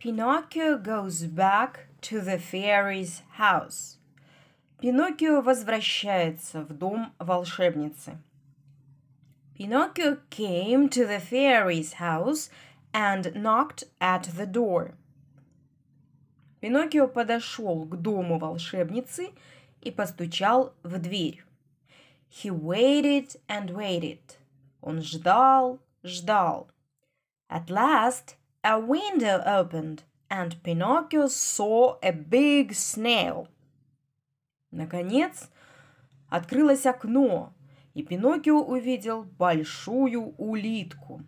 Pinocchio goes back to the fairy's house. Пиноккио возвращается в дом волшебницы. Pinocchio came to the fairy's house and knocked at the door. Пиноккио подошел к дому волшебницы и постучал в дверь. He waited and waited. Он ждал, ждал. At last A window opened, and Pinocchio saw a big snail. Наконец, открылось окно, и Пиноккио увидел большую улитку.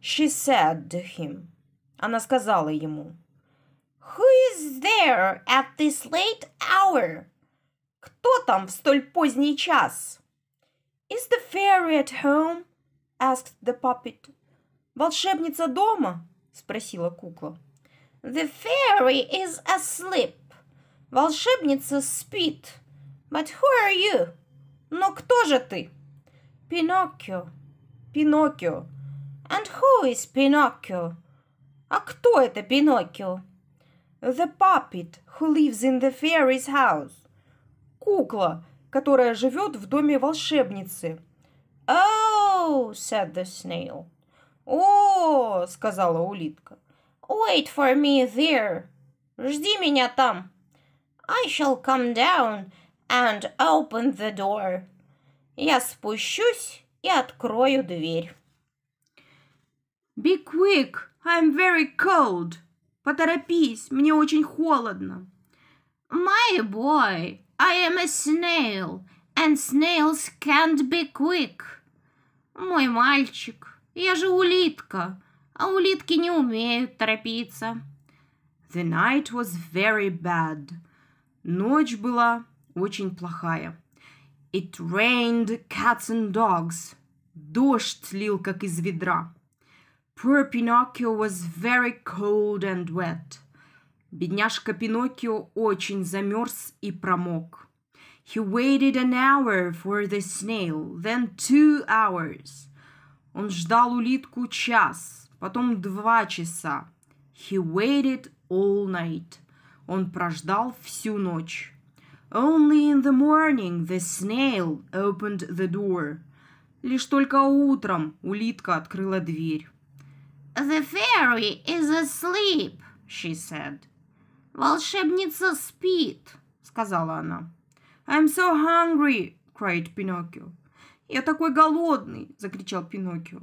She said to him. Она сказала ему. Who is there at this late hour? Кто там в столь поздний час? Is the fairy at home? asked the puppet. Волшебница дома? спросила кукла. The fairy is asleep. Волшебница спит. But who are you? Но ну, кто же ты? Пиноккио. Пиноккио. And who is Pinocchio? А кто это Пиноккио? The puppet who lives in the fairy's house. Кукла, которая живет в доме волшебницы. Oh, said the snail. «О!» — сказала улитка. «Wait for me there!» «Жди меня там!» «I shall come down and open the door!» «Я спущусь и открою дверь!» «Be quick! I'm very cold!» «Поторопись, мне очень холодно!» «My boy, I am a snail, and snails can't be quick!» «Мой мальчик, я же улитка, а улитки не умеют торопиться. The night was very bad. Ночь была очень плохая. It rained cats and dogs. Дождь лил, как из ведра. Poor Pinocchio was very cold and wet. Бедняжка Пиноккио очень замерз и промок. He waited an hour for the snail, then two hours. Он ждал улитку час, потом два часа. He waited all night. Он прождал всю ночь. Only in the morning the snail opened the door. Лишь только утром улитка открыла дверь. The fairy is asleep, she said. Волшебница спит, сказала она. I'm so hungry, cried Pinocchio. «Я такой голодный!» – закричал Пиноккио.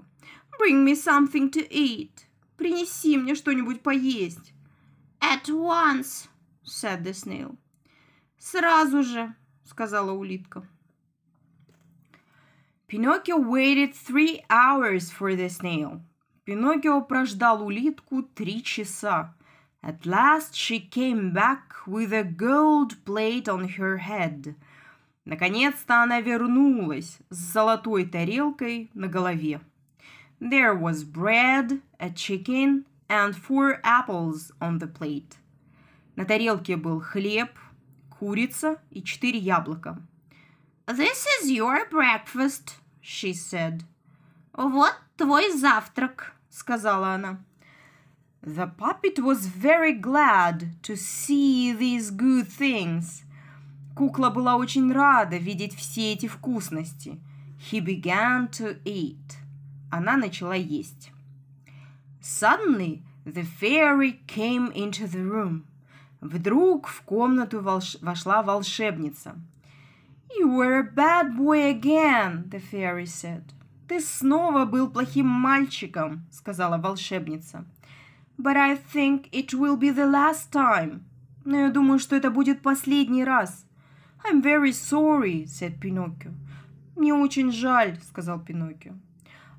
«Bring me something to eat!» «Принеси мне что-нибудь поесть!» «At once!» – said the snail. «Сразу же!» – сказала улитка. Pinocchio waited three hours for the snail. Пиноккио прождал улитку три часа. At last she came back with a gold plate on her head – Наконец-то она вернулась с золотой тарелкой на голове. There was bread, a chicken and four apples on the plate. На тарелке был хлеб, курица и четыре яблока. This is your breakfast, she said. Вот твой завтрак, сказала она. The puppet was very glad to see these good things – Кукла была очень рада видеть все эти вкусности. He began to eat. Она начала есть. Suddenly the fairy came into the room. Вдруг в комнату волш... вошла волшебница. You were a bad boy again, the fairy said. Ты снова был плохим мальчиком, сказала волшебница. But I think it will be the last time. Но я думаю, что это будет последний раз. I'm very sorry, said Pinocchio. Мне очень жаль, сказал Pinocchio.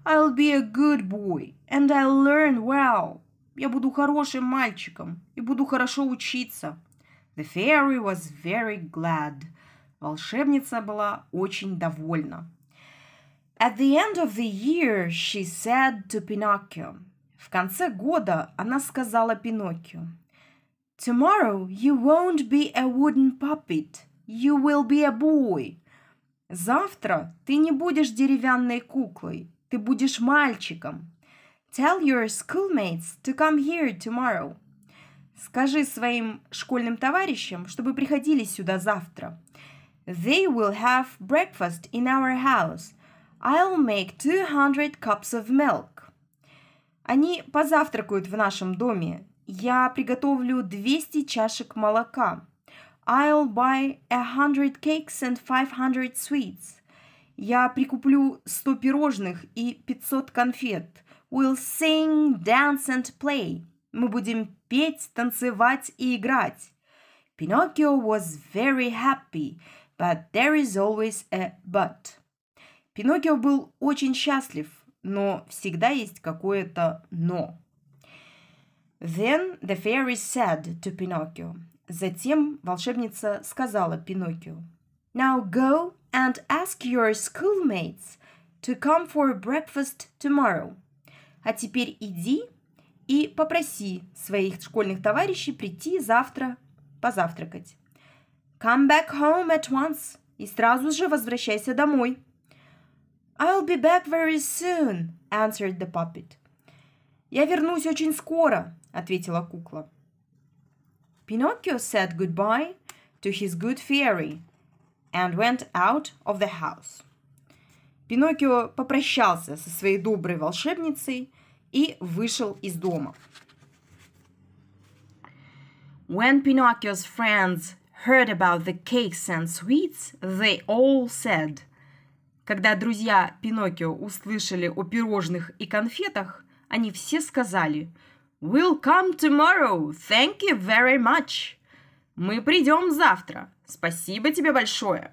I'll be a good boy and I'll learn well. Я буду хорошим мальчиком и буду хорошо учиться. The fairy was very glad. Волшебница была очень довольна. At the end of the year, she said to Pinocchio. В конце года она сказала Пиноккио. Tomorrow you won't be a wooden puppet. You will be a boy. Завтра ты не будешь деревянной куклой, ты будешь мальчиком. Tell your schoolmates to come here tomorrow. Скажи своим школьным товарищам, чтобы приходили сюда завтра. They will have breakfast in our house. I'll make 200 cups of milk. Они позавтракают в нашем доме. Я приготовлю 200 чашек молока. I'll buy a hundred cakes and five hundred sweets. Я прикуплю сто пирожных и пятьсот конфет. We'll sing, dance and play. Мы будем петь, танцевать и играть. Pinocchio was very happy, but there is always a but. Пиноккио был очень счастлив, но всегда есть какое-то но. Then the fairy said to Pinocchio, Затем волшебница сказала Пиноккио. Now go and ask your schoolmates to come for breakfast tomorrow. А теперь иди и попроси своих школьных товарищей прийти завтра позавтракать. Come back home at once и сразу же возвращайся домой. I'll be back very soon, answered the puppet. Я вернусь очень скоро, ответила кукла. Pinocchio said goodbye to his good fairy and went out of the house. Пиноккио попрощался со своей доброй волшебницей и вышел из дома. When Pinocchio's friends heard about the cakes and sweets, they all said. Когда друзья Пиноккио услышали о пирожных и конфетах, они все сказали – We'll come tomorrow. Thank you very much. Мы придем завтра. Спасибо тебе большое.